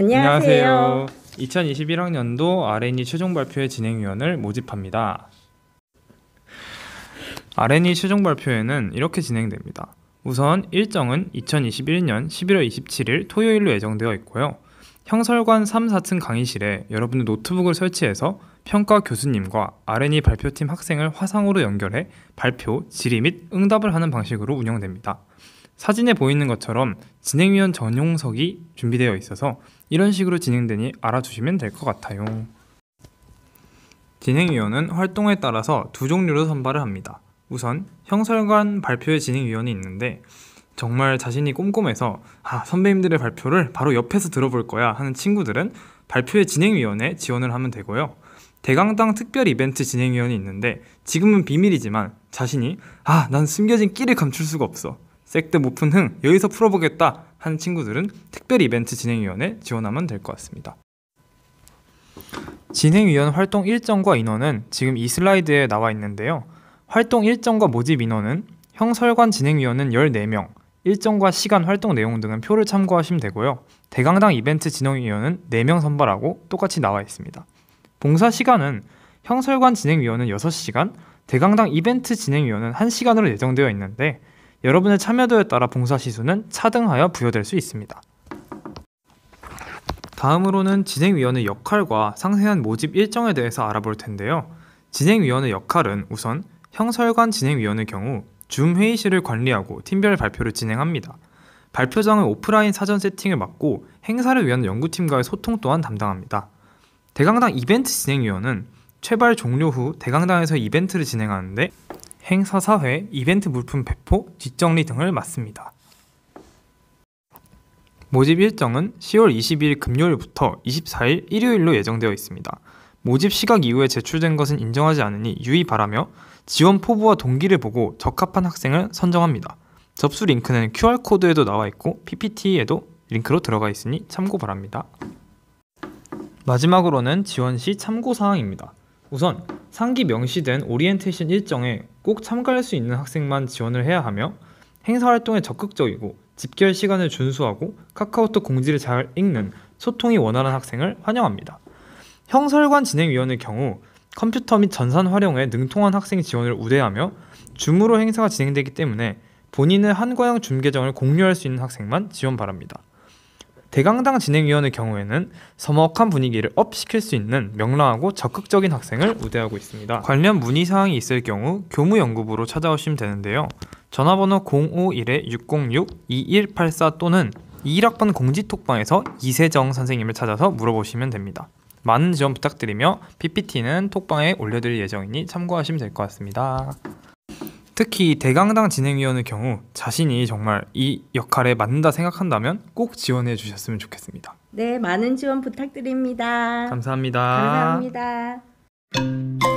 안녕하세요. 안녕하세요. 2021학년도 R&E 최종 발표회 진행위원을 모집합니다. R&E 최종 발표회는 이렇게 진행됩니다. 우선 일정은 2021년 11월 27일 토요일로 예정되어 있고요. 형설관 3, 4층 강의실에 여러분의 노트북을 설치해서 평가 교수님과 R&E 발표팀 학생을 화상으로 연결해 발표, 질의 및 응답을 하는 방식으로 운영됩니다. 사진에 보이는 것처럼 진행위원 전용석이 준비되어 있어서 이런 식으로 진행되니 알아주시면 될 것 같아요. 진행위원은 활동에 따라서 두 종류로 선발을 합니다. 우선 형설관 발표의 진행위원이 있는데 정말 자신이 꼼꼼해서 아 선배님들의 발표를 바로 옆에서 들어볼 거야 하는 친구들은 발표의 진행위원에 지원을 하면 되고요. 대강당 특별 이벤트 진행위원이 있는데 지금은 비밀이지만 자신이 아 난 숨겨진 끼를 감출 수가 없어 섹드 무픈 흥 여기서 풀어보겠다 한 친구들은 특별 이벤트 진행위원회 지원하면 될 것 같습니다. 진행위원 활동 일정과 인원은 지금 이 슬라이드에 나와 있는데요. 활동 일정과 모집 인원은 형설관 진행위원은 14명, 일정과 시간, 활동 내용 등은 표를 참고하시면 되고요. 대강당 이벤트 진행위원은 4명 선발하고 똑같이 나와 있습니다. 봉사 시간은 형설관 진행위원은 6시간, 대강당 이벤트 진행위원은 1시간으로 예정되어 있는데 여러분의 참여도에 따라 봉사 시수는 차등하여 부여될 수 있습니다. 다음으로는 진행위원의 역할과 상세한 모집 일정에 대해서 알아볼 텐데요. 진행위원의 역할은 우선 형설관 진행위원의 경우 줌 회의실을 관리하고 팀별 발표를 진행합니다. 발표장은 오프라인 사전 세팅을 맡고 행사를 위한 연구팀과의 소통 또한 담당합니다. 대강당 이벤트 진행위원은 최발 종료 후 대강당에서 이벤트를 진행하는데 행사 사회, 이벤트 물품 배포, 뒷정리 등을 맡습니다. 모집 일정은 10월 22일 금요일부터 24일 일요일로 예정되어 있습니다. 모집 시각 이후에 제출된 것은 인정하지 않으니 유의 바라며 지원 포부와 동기를 보고 적합한 학생을 선정합니다. 접수 링크는 QR코드에도 나와 있고 PPT에도 링크로 들어가 있으니 참고 바랍니다. 마지막으로는 지원 시 참고 사항입니다. 우선 상기 명시된 오리엔테이션 일정에 꼭 참가할 수 있는 학생만 지원을 해야 하며 행사 활동에 적극적이고 집결 시간을 준수하고 카카오톡 공지를 잘 읽는 소통이 원활한 학생을 환영합니다. 형설관 진행위원의 경우 컴퓨터 및 전산 활용에 능통한 학생 지원을 우대하며 줌으로 행사가 진행되기 때문에 본인의 한과형 줌 계정을 공유할 수 있는 학생만 지원 바랍니다. 대강당 진행위원의 경우에는 서먹한 분위기를 업시킬 수 있는 명랑하고 적극적인 학생을 우대하고 있습니다. 관련 문의사항이 있을 경우 교무연구부로 찾아오시면 되는데요. 전화번호 051-606-2184 또는 2학번 공지톡방에서 이세정 선생님을 찾아서 물어보시면 됩니다. 많은 지원 부탁드리며 PPT는 톡방에 올려드릴 예정이니 참고하시면 될 것 같습니다. 특히 대강당 진행위원의 경우 자신이 정말 이 역할에 맞는다 생각한다면 꼭 지원해 주셨으면 좋겠습니다. 네, 많은 지원 부탁드립니다. 감사합니다. 감사합니다.